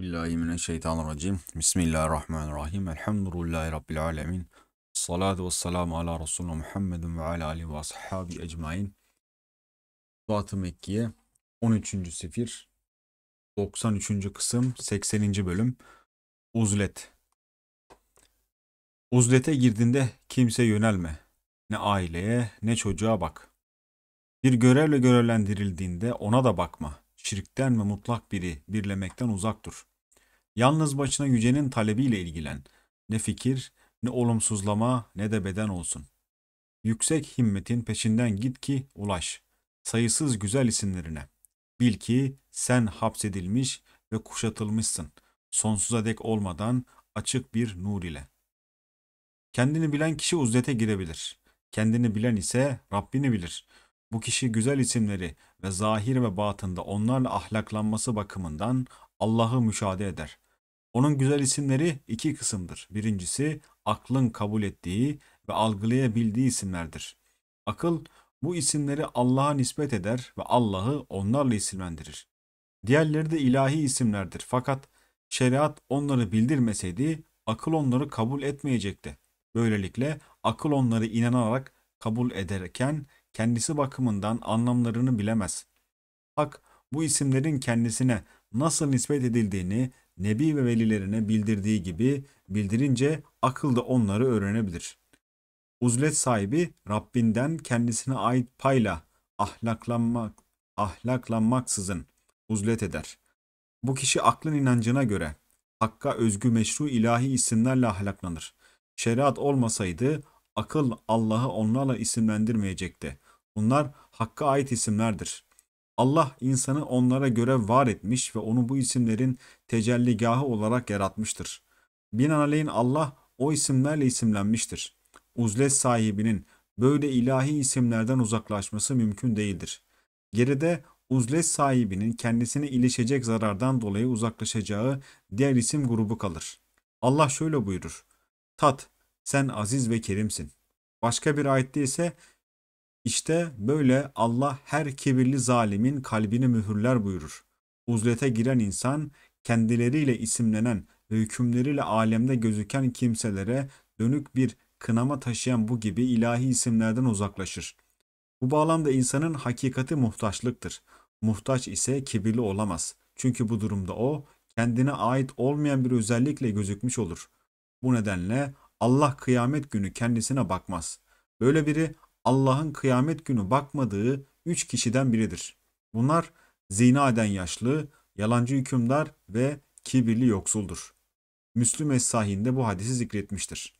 Billahi mineşşeytanirracim. Bismillahirrahmanirrahim. Elhamdülillahi Rabbil alemin. Salatu ve selamu ala Resulü Muhammedun ve ala alihi ve ashabi ecmain. Zuhat-ı Mekkiye 13. sefir 93. kısım 80. bölüm Uzlet Uzlete girdiğinde kimse yönelme. Ne aileye ne çocuğa bak. Bir görevle görevlendirildiğinde ona da bakma.'' şirkten ve mutlak biri birlemekten uzak dur. Yalnız başına yücenin talebiyle ilgilen. Ne fikir, ne olumsuzlama, ne de beden olsun. Yüksek himmetin peşinden git ki ulaş. Sayısız güzel isimlerine. Bil ki sen hapsedilmiş ve kuşatılmışsın. Sonsuza dek olmadan açık bir nur ile. Kendini bilen kişi uzlete girebilir. Kendini bilen ise Rabbini bilir.'' Bu kişi güzel isimleri ve zahir ve batında onlarla ahlaklanması bakımından Allah'ı müşahede eder. Onun güzel isimleri iki kısımdır. Birincisi aklın kabul ettiği ve algılayabildiği isimlerdir. Akıl bu isimleri Allah'a nispet eder ve Allah'ı onlarla isimlendirir. Diğerleri de ilahi isimlerdir fakat şeriat onları bildirmeseydi akıl onları kabul etmeyecekti. Böylelikle akıl onları inanarak kabul ederken kendisi bakımından anlamlarını bilemez. Hak bu isimlerin kendisine nasıl nispet edildiğini nebi ve velilerine bildirdiği gibi bildirince akıl da onları öğrenebilir. Uzlet sahibi Rabbinden kendisine ait payla ahlaklanmak ahlaklanmaksızın uzlet eder. Bu kişi aklın inancına göre hakka özgü meşru ilahi isimlerle ahlaklanır. Şeriat olmasaydı akıl Allah'ı onlarla isimlendirmeyecekti. Bunlar Hakk'a ait isimlerdir. Allah insanı onlara göre var etmiş ve onu bu isimlerin tecelligahı olarak yaratmıştır. Binaenaleyh Allah o isimlerle isimlenmiştir. Uzlet sahibinin böyle ilahi isimlerden uzaklaşması mümkün değildir. Geride uzlet sahibinin kendisine ilişecek zarardan dolayı uzaklaşacağı diğer isim grubu kalır. Allah şöyle buyurur. Tat, sen aziz ve kerimsin. Başka bir ayette ise işte böyle Allah her kibirli zalimin kalbini mühürler buyurur. Uzlete giren insan kendileriyle isimlenen ve hükümleriyle alemde gözüken kimselere dönük bir kınama taşıyan bu gibi ilahi isimlerden uzaklaşır. Bu bağlamda insanın hakikati muhtaçlıktır. Muhtaç ise kibirli olamaz. Çünkü bu durumda o kendine ait olmayan bir özellikle gözükmüş olur. Bu nedenle Allah kıyamet günü kendisine bakmaz. Böyle biri Allah'ın kıyamet günü bakmadığı üç kişiden biridir. Bunlar zina eden yaşlı, yalancı hükümdar ve kibirli yoksuldur. Müslüm Es-Sahih'inde bu hadisi zikretmiştir.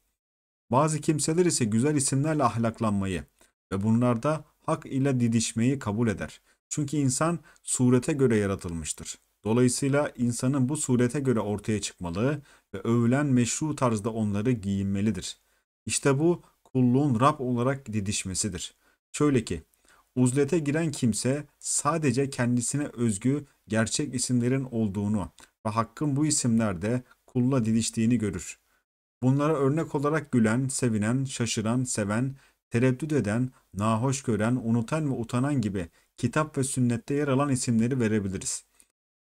Bazı kimseler ise güzel isimlerle ahlaklanmayı ve bunlarda hak ile didişmeyi kabul eder. Çünkü insan surete göre yaratılmıştır. Dolayısıyla insanın bu surete göre ortaya çıkmalı ve övülen meşru tarzda onları giyinmelidir. İşte bu kulluğun Rab olarak didişmesidir. Şöyle ki, uzlete giren kimse sadece kendisine özgü gerçek isimlerin olduğunu ve hakkın bu isimlerde kulla didiştiğini görür. Bunlara örnek olarak gülen, sevinen, şaşıran, seven, tereddüt eden, nahoş gören, unutan ve utanan gibi kitap ve sünnette yer alan isimleri verebiliriz.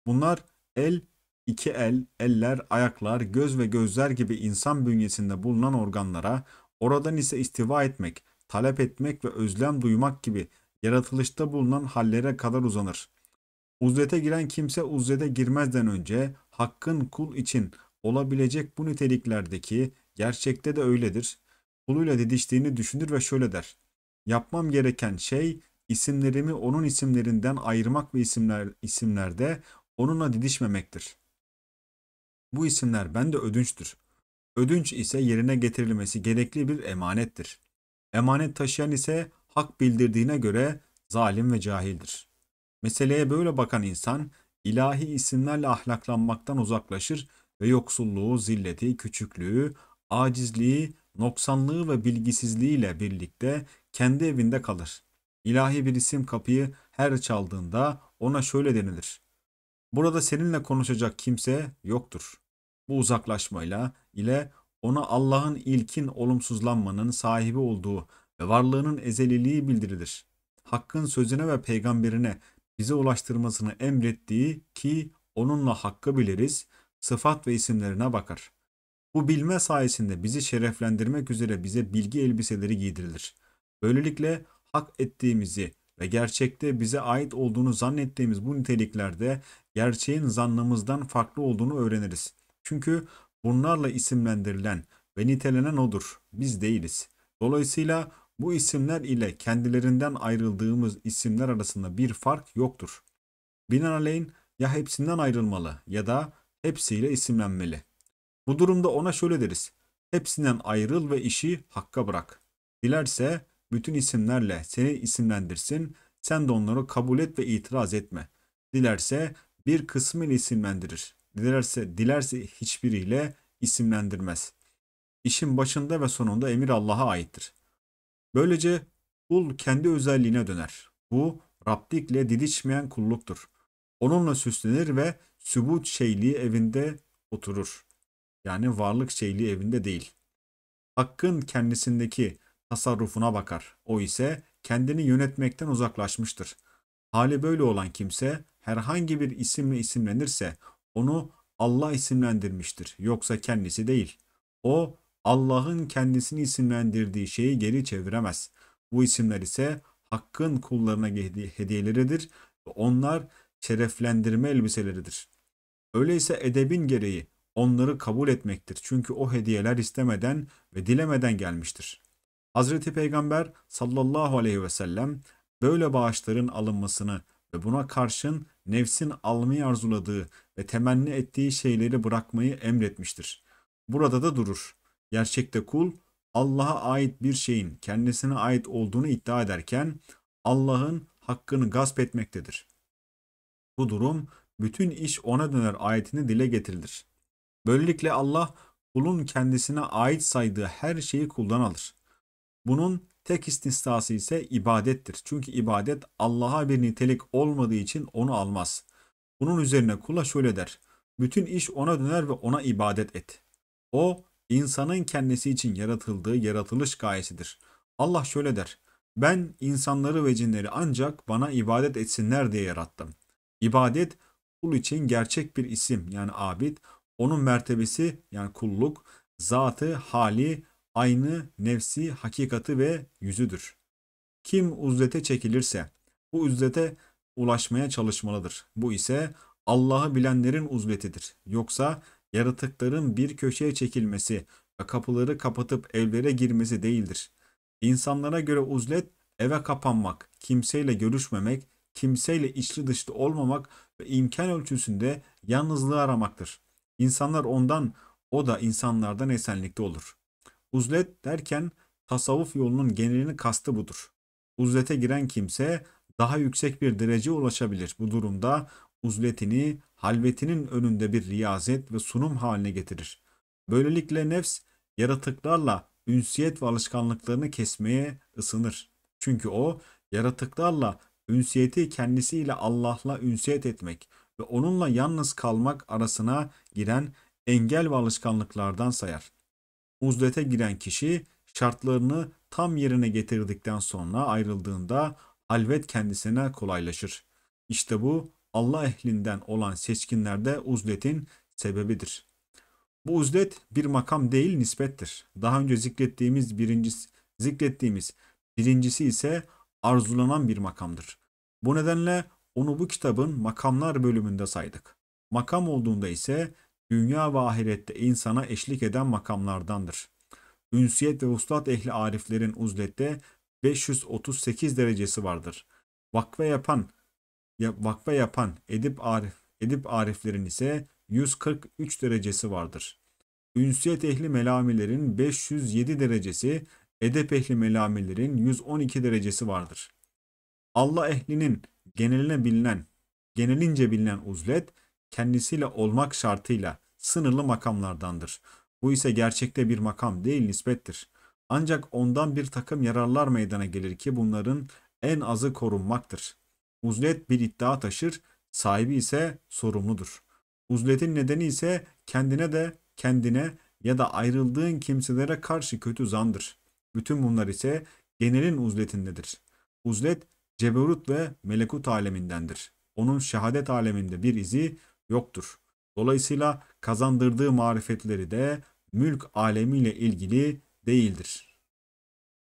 Bunlar el, iki el, eller, ayaklar, göz ve gözler gibi insan bünyesinde bulunan organlara, Oradan ise istiva etmek, talep etmek ve özlem duymak gibi yaratılışta bulunan hallere kadar uzanır. Uzlete giren kimse uzlete girmezden önce hakkın kul için olabilecek bu niteliklerdeki gerçekte de öyledir. Kuluyla didiştiğini düşünür ve şöyle der. Yapmam gereken şey isimlerimi onun isimlerinden ayırmak ve isimler isimlerde onunla didişmemektir. Bu isimler bende ödünçtür. Ödünç ise yerine getirilmesi gerekli bir emanettir. Emanet taşıyan ise hak bildirdiğine göre zalim ve cahildir. Meseleye böyle bakan insan ilahi isimlerle ahlaklanmaktan uzaklaşır ve yoksulluğu, zilleti, küçüklüğü, acizliği, noksanlığı ve bilgisizliğiyle birlikte kendi evinde kalır. İlahi bir isim kapıyı her çaldığında ona şöyle denilir. Burada seninle konuşacak kimse yoktur. Bu uzaklaşmayla ile ona Allah'ın ilkin olumsuzlanmanın sahibi olduğu ve varlığının ezeliliği bildirilir. Hakkın sözüne ve peygamberine bize ulaştırmasını emrettiği ki onunla hakkı biliriz, sıfat ve isimlerine bakar. Bu bilme sayesinde bizi şereflendirmek üzere bize bilgi elbiseleri giydirilir. Böylelikle hak ettiğimizi ve gerçekte bize ait olduğunu zannettiğimiz bu niteliklerde gerçeğin zannımızdan farklı olduğunu öğreniriz. Çünkü bunlarla isimlendirilen ve nitelenen odur. Biz değiliz. Dolayısıyla bu isimler ile kendilerinden ayrıldığımız isimler arasında bir fark yoktur. Binaenaleyh ya hepsinden ayrılmalı ya da hepsiyle isimlenmeli. Bu durumda ona şöyle deriz. Hepsinden ayrıl ve işi hakka bırak. Dilerse bütün isimlerle seni isimlendirsin, sen de onları kabul et ve itiraz etme. Dilerse bir kısmını isimlendirir dilerse dilerse hiçbiriyle isimlendirmez. İşin başında ve sonunda emir Allah'a aittir. Böylece kul kendi özelliğine döner. Bu Rabbikle didişmeyen kulluktur. Onunla süslenir ve sübut şeyliği evinde oturur. Yani varlık şeyliği evinde değil. Hakkın kendisindeki tasarrufuna bakar. O ise kendini yönetmekten uzaklaşmıştır. Hali böyle olan kimse herhangi bir isimle isimlenirse onu Allah isimlendirmiştir yoksa kendisi değil. O Allah'ın kendisini isimlendirdiği şeyi geri çeviremez. Bu isimler ise Hakk'ın kullarına hediyeleridir ve onlar şereflendirme elbiseleridir. Öyleyse edebin gereği onları kabul etmektir. Çünkü o hediyeler istemeden ve dilemeden gelmiştir. Hazreti Peygamber sallallahu aleyhi ve sellem böyle bağışların alınmasını ve buna karşın nefsin almayı arzuladığı ve temenni ettiği şeyleri bırakmayı emretmiştir. Burada da durur. Gerçekte kul Allah'a ait bir şeyin kendisine ait olduğunu iddia ederken Allah'ın hakkını gasp etmektedir. Bu durum bütün iş ona döner ayetini dile getirilir. Böylelikle Allah kulun kendisine ait saydığı her şeyi kuldan alır. Bunun tek istisnası ise ibadettir. Çünkü ibadet Allah'a bir nitelik olmadığı için onu almaz.'' Bunun üzerine kula şöyle der. Bütün iş ona döner ve ona ibadet et. O insanın kendisi için yaratıldığı yaratılış gayesidir. Allah şöyle der. Ben insanları ve cinleri ancak bana ibadet etsinler diye yarattım. İbadet kul için gerçek bir isim yani abid. Onun mertebesi yani kulluk, zatı, hali, aynı, nefsi, hakikati ve yüzüdür. Kim uzlete çekilirse bu uzlete ulaşmaya çalışmalıdır. Bu ise Allah'ı bilenlerin uzletidir. Yoksa yaratıkların bir köşeye çekilmesi ve kapıları kapatıp evlere girmesi değildir. İnsanlara göre uzlet eve kapanmak, kimseyle görüşmemek, kimseyle içli dışlı olmamak ve imkan ölçüsünde yalnızlığı aramaktır. İnsanlar ondan, o da insanlardan esenlikte olur. Uzlet derken tasavvuf yolunun genelini kastı budur. Uzlete giren kimse daha yüksek bir derece ulaşabilir. Bu durumda uzletini halvetinin önünde bir riyazet ve sunum haline getirir. Böylelikle nefs yaratıklarla ünsiyet ve alışkanlıklarını kesmeye ısınır. Çünkü o yaratıklarla ünsiyeti kendisiyle Allah'la ünsiyet etmek ve onunla yalnız kalmak arasına giren engel ve alışkanlıklardan sayar. Uzlete giren kişi şartlarını tam yerine getirdikten sonra ayrıldığında halvet kendisine kolaylaşır. İşte bu Allah ehlinden olan seçkinlerde uzletin sebebidir. Bu uzlet bir makam değil nispettir. Daha önce zikrettiğimiz birincisi, zikrettiğimiz birincisi ise arzulanan bir makamdır. Bu nedenle onu bu kitabın makamlar bölümünde saydık. Makam olduğunda ise dünya ve ahirette insana eşlik eden makamlardandır. Ünsiyet ve uslat ehli ariflerin uzlette 538 derecesi vardır. Vakfe yapan ya, vakfe yapan edip arif edip ariflerin ise 143 derecesi vardır. Ünsiyet ehli melamilerin 507 derecesi, edep ehli melamilerin 112 derecesi vardır. Allah ehlinin geneline bilinen, genelince bilinen uzlet kendisiyle olmak şartıyla sınırlı makamlardandır. Bu ise gerçekte bir makam değil nispettir. Ancak ondan bir takım yararlar meydana gelir ki bunların en azı korunmaktır. Uzlet bir iddia taşır, sahibi ise sorumludur. Uzletin nedeni ise kendine de kendine ya da ayrıldığın kimselere karşı kötü zandır. Bütün bunlar ise genelin uzletindedir. Uzlet ceberut ve melekut alemindendir. Onun şehadet aleminde bir izi yoktur. Dolayısıyla kazandırdığı marifetleri de mülk alemiyle ilgili değildir.